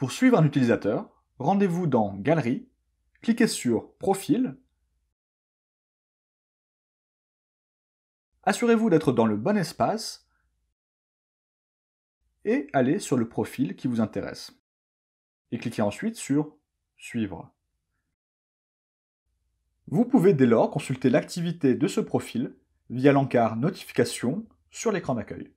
Pour suivre un utilisateur, rendez-vous dans Galerie, cliquez sur Profil. Assurez-vous d'être dans le bon espace et allez sur le profil qui vous intéresse. Et cliquez ensuite sur Suivre. Vous pouvez dès lors consulter l'activité de ce profil via l'encart Notification sur l'écran d'accueil.